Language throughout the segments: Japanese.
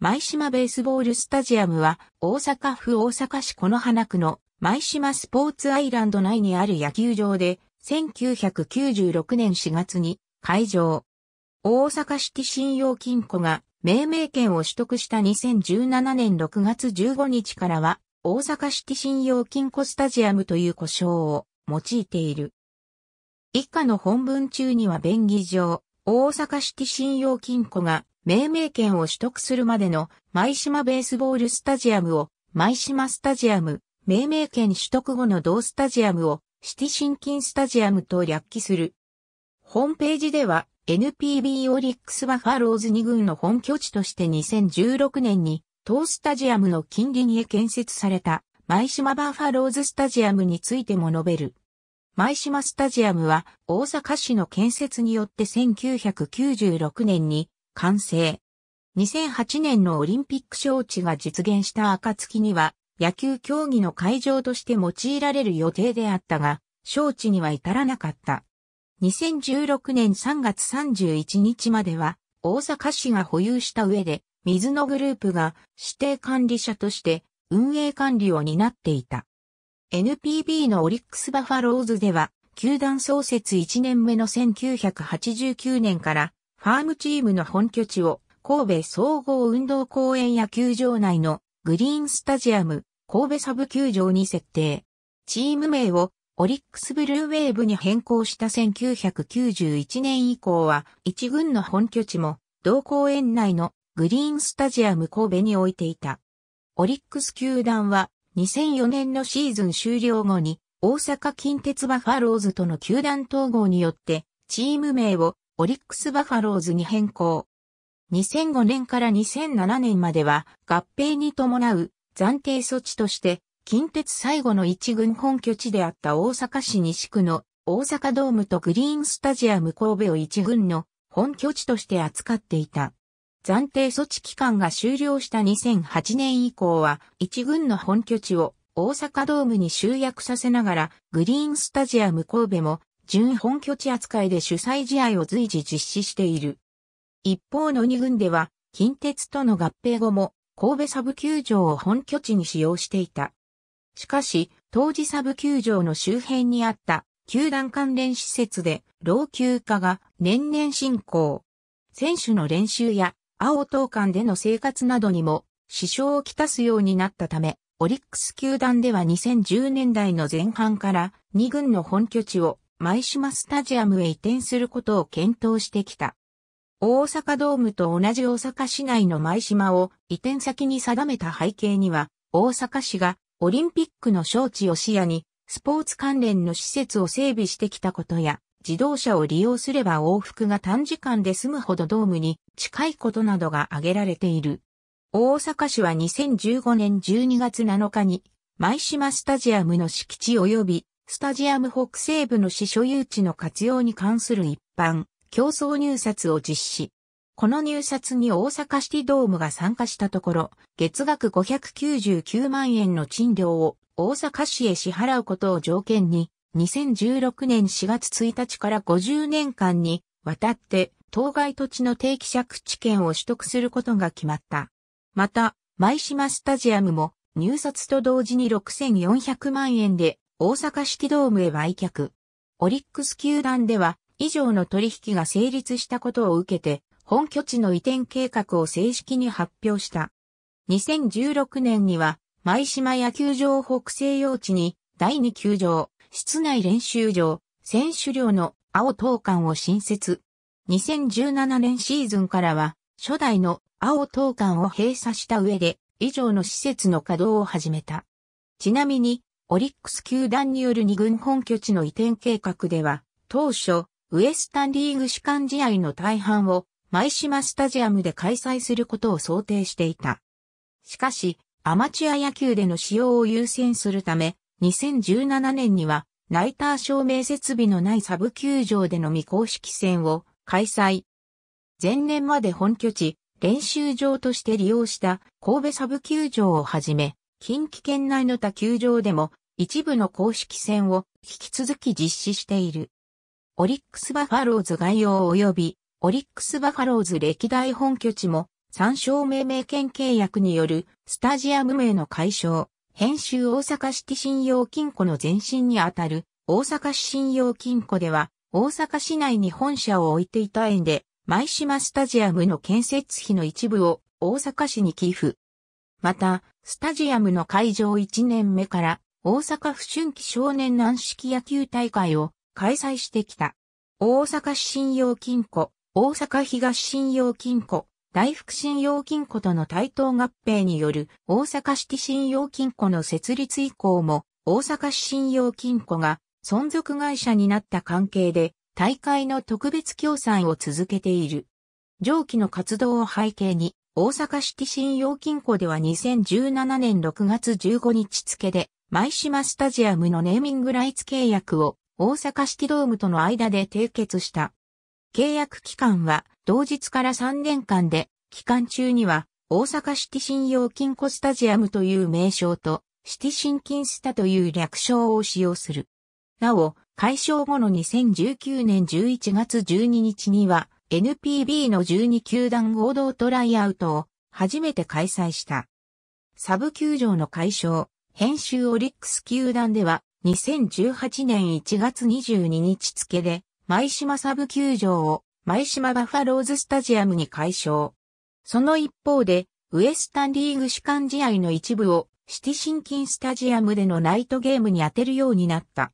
舞島ベースボールスタジアムは大阪府大阪市此花区の舞島スポーツアイランド内にある野球場で1996年4月に開場。大阪市信用金庫が命名権を取得した2017年6月15日からは大阪市信用金庫スタジアムという呼称を用いている。以下の本文中には便宜上、大阪市信用金庫が命名権を取得するまでの舞島ベースボールスタジアムを舞島スタジアム、命名権取得後の同スタジアムをシティ新ンスタジアムと略記する。ホームページでは NPB オリックスバファローズ2軍の本拠地として2016年に当スタジアムの近隣へ建設された舞島バファローズスタジアムについても述べる。舞島スタジアムは大阪市の建設によって1996年に完成。2008年のオリンピック招致が実現した暁には、野球競技の会場として用いられる予定であったが、招致には至らなかった。2016年3月31日までは、大阪市が保有した上で、水野グループが指定管理者として運営管理を担っていた。NPB のオリックスバファローズでは、球団創設1年目の1989年からファームチームの本拠地を神戸総合運動公園野球場内のグリーンスタジアム神戸サブ球場に設定。チーム名をオリックスブルーウェーブに変更した1991年以降は一軍の本拠地も同公園内のグリーンスタジアム神戸に置いていた。オリックス球団は2004年のシーズン終了後に大阪近鉄バファローズとの球団統合によってチーム名をオリックスバファローズに変更。2005年から2007年までは合併に伴う暫定措置として近鉄最後の一軍本拠地であった大阪市西区の大阪ドームとグリーンスタジアム神戸を一軍の本拠地として扱っていた。暫定措置期間が終了した2008年以降は一軍の本拠地を大阪ドームに集約させながらグリーンスタジアム神戸も準本拠地扱いで主催試合を随時実施している。一方の2軍では、近鉄との合併後も、神戸サブ球場を本拠地に使用していた。しかし、当時サブ球場の周辺にあった球団関連施設で老朽化が年々進行。選手の練習や青等間での生活などにも支障をきたすようになったため、オリックス球団では2010年代の前半から2軍の本拠地を舞島スタジアムへ移転することを検討してきた。大阪ドームと同じ大阪市内の舞島を移転先に定めた背景には、大阪市がオリンピックの招致を視野に、スポーツ関連の施設を整備してきたことや、自動車を利用すれば往復が短時間で済むほどドームに近いことなどが挙げられている。大阪市は2015年12月7日に、舞島スタジアムの敷地及びスタジアム北西部の市所有地の活用に関する一般、競争入札を実施。この入札に大阪シティドームが参加したところ、月額599万円の賃料を大阪市へ支払うことを条件に、2016年4月1日から50年間にわたって当該土地の定期借地権を取得することが決まった。また、舞島スタジアムも入札と同時に6400万円で大阪式ドームへ売却。オリックス球団では、以上の取引が成立したことを受けて、本拠地の移転計画を正式に発表した。2016年には、舞島野球場北西用地に、第2球場、室内練習場、選手寮の青東館を新設。2017年シーズンからは、初代の青東館を閉鎖した上で、以上の施設の稼働を始めた。ちなみに、オリックス球団による二軍本拠地の移転計画では、当初、ウエスタンリーグ主管試合の大半を、舞島スタジアムで開催することを想定していた。しかし、アマチュア野球での使用を優先するため、2017年には、ナイター照明設備のないサブ球場での未公式戦を開催。前年まで本拠地、練習場として利用した神戸サブ球場をはじめ、近畿圏内の他球場でも一部の公式戦を引き続き実施している。オリックスバファローズ概要及びオリックスバファローズ歴代本拠地も参照命名権契約によるスタジアム名の解消、編集大阪市信用金庫の前身にあたる大阪市信用金庫では大阪市内に本社を置いていた園で舞島スタジアムの建設費の一部を大阪市に寄付。また、スタジアムの会場1年目から大阪府春季少年軟式野球大会を開催してきた。大阪市信用金庫、大阪東信用金庫、大福信用金庫との対等合併による大阪市信用金庫の設立以降も大阪市信用金庫が存続会社になった関係で大会の特別協賛を続けている。上記の活動を背景に大阪ティ信用金庫では2017年6月15日付で、舞島スタジアムのネーミングライツ契約を大阪ティドームとの間で締結した。契約期間は同日から3年間で、期間中には大阪ティ信用金庫スタジアムという名称と、シティ新金スタという略称を使用する。なお、解消後の2019年11月12日には、NPB の12球団合同トライアウトを初めて開催した。サブ球場の解消、編集オリックス球団では2018年1月22日付で、舞島サブ球場を舞島バファローズスタジアムに解消。その一方で、ウエスタンリーグ主観試合の一部をシティシンキンスタジアムでのナイトゲームに当てるようになった。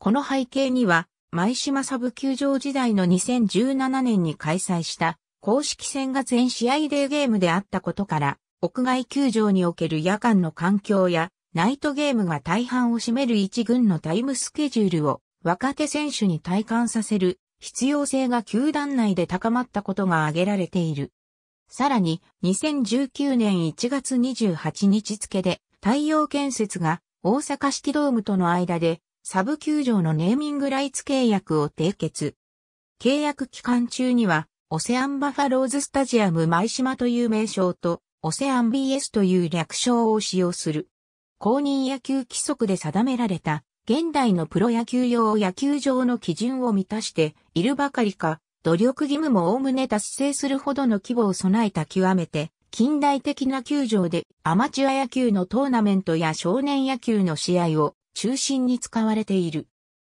この背景には、前島サブ球場時代の2017年に開催した公式戦が全試合デーゲームであったことから、屋外球場における夜間の環境やナイトゲームが大半を占める一軍のタイムスケジュールを若手選手に体感させる必要性が球団内で高まったことが挙げられている。さらに、2019年1月28日付で太陽建設が大阪式ドームとの間でサブ球場のネーミングライツ契約を締結。契約期間中には、オセアンバファローズスタジアム舞島という名称と、オセアン BS という略称を使用する。公認野球規則で定められた、現代のプロ野球用野球場の基準を満たしているばかりか、努力義務も概ね達成するほどの規模を備えた極めて、近代的な球場でアマチュア野球のトーナメントや少年野球の試合を中心に使われている。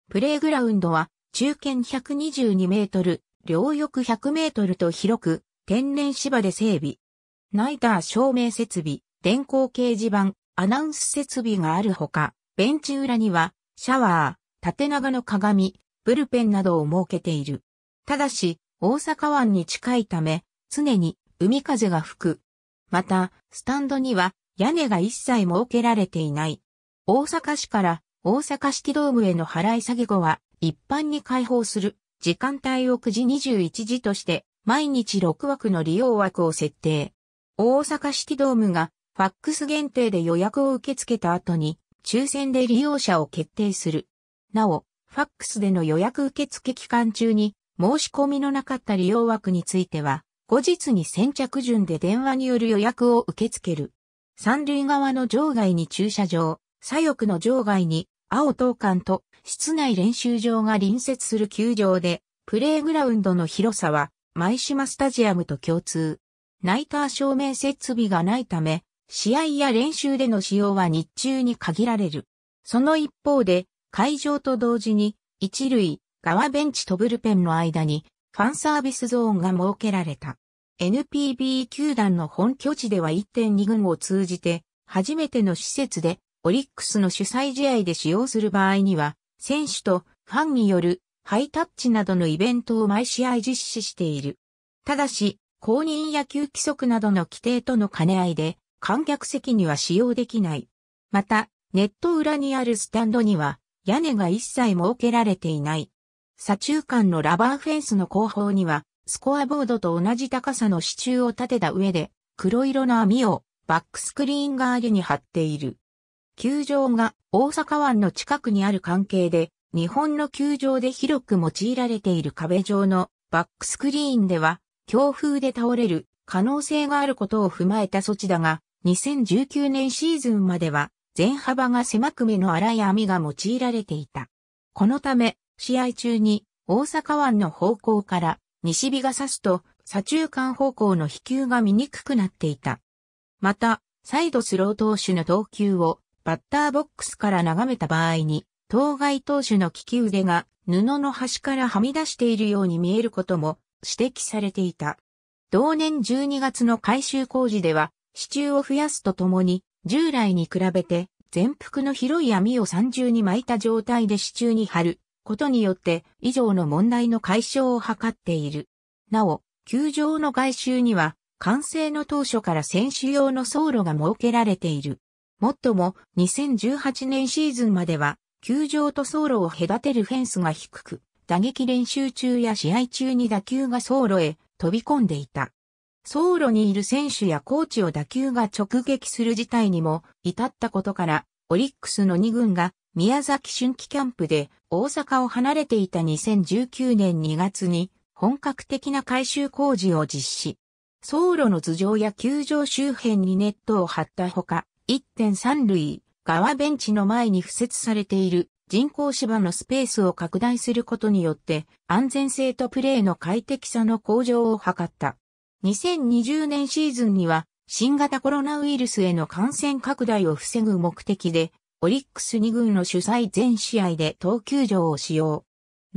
プレイグラウンドは中堅122メートル、両翼100メートルと広く天然芝で整備。ナイター照明設備、電光掲示板、アナウンス設備があるほか、ベンチ裏にはシャワー、縦長の鏡、ブルペンなどを設けている。ただし、大阪湾に近いため、常に海風が吹く。また、スタンドには屋根が一切設けられていない。大阪市から大阪式ドームへの払い下げ後は一般に開放する時間帯を9時21時として毎日6枠の利用枠を設定。大阪式ドームがファックス限定で予約を受け付けた後に抽選で利用者を決定する。なお、ファックスでの予約受付期間中に申し込みのなかった利用枠については後日に先着順で電話による予約を受け付ける。三塁側の場外に駐車場、左翼の場外に青等間と室内練習場が隣接する球場で、プレーグラウンドの広さは舞島スタジアムと共通。ナイター照明設備がないため、試合や練習での使用は日中に限られる。その一方で、会場と同時に、一塁、側ベンチとブルペンの間に、ファンサービスゾーンが設けられた。NPB 球団の本拠地では1.2軍を通じて、初めての施設でオリックスの主催試合で使用する場合には、選手とファンによるハイタッチなどのイベントを毎試合実施している。ただし、公認野球規則などの規定との兼ね合いで、観客席には使用できない。また、ネット裏にあるスタンドには、屋根が一切設けられていない。左中間のラバーフェンスの後方には、スコアボードと同じ高さの支柱を立てた上で、黒色の網をバックスクリーン側に貼っている。球場が大阪湾の近くにある関係で、日本の球場で広く用いられている壁上のバックスクリーンでは、強風で倒れる可能性があることを踏まえた措置だが、2019年シーズンまでは、全幅が狭く目の荒い網が用いられていた。このため、試合中に大阪湾の方向から西日が差すと左中間方向の飛球が見にくくなっていた。また、サイドスロー投手の投球をバッターボックスから眺めた場合に、当該投手の利き腕が布の端からはみ出しているように見えることも指摘されていた。同年12月の改修工事では、支柱を増やすとともに、従来に比べて全幅の広い網を三重に巻いた状態で支柱に貼ることによって以上の問題の解消を図っている。なお、球場の外周には完成の当初から選手用の走路が設けられている。もっとも、2018年シーズンまでは、球場と走路を隔てるフェンスが低く、打撃練習中や試合中に打球が走路へ飛び込んでいた。走路にいる選手やコーチを打球が直撃する事態にも至ったことから、オリックスの2軍が宮崎春季キャンプで大阪を離れていた2019年2月に本格的な改修工事を実施。走路の頭上や球場周辺にネットを張ったほか、1.3類、側ベンチの前に付設されている人工芝のスペースを拡大することによって安全性とプレーの快適さの向上を図った。2020年シーズンには新型コロナウイルスへの感染拡大を防ぐ目的でオリックス2軍の主催全試合で投球場を使用。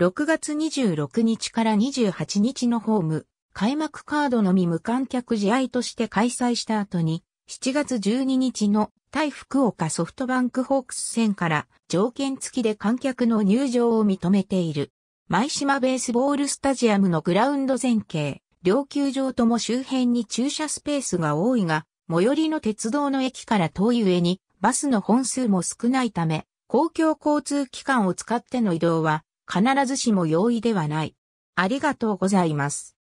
6月26日から28日のホーム、開幕カードのみ無観客試合として開催した後に、7月12日の対福岡ソフトバンクホークス戦から条件付きで観客の入場を認めている。舞島ベースボールスタジアムのグラウンド前景、両球場とも周辺に駐車スペースが多いが、最寄りの鉄道の駅から遠い上に、バスの本数も少ないため、公共交通機関を使っての移動は、必ずしも容易ではない。ありがとうございます。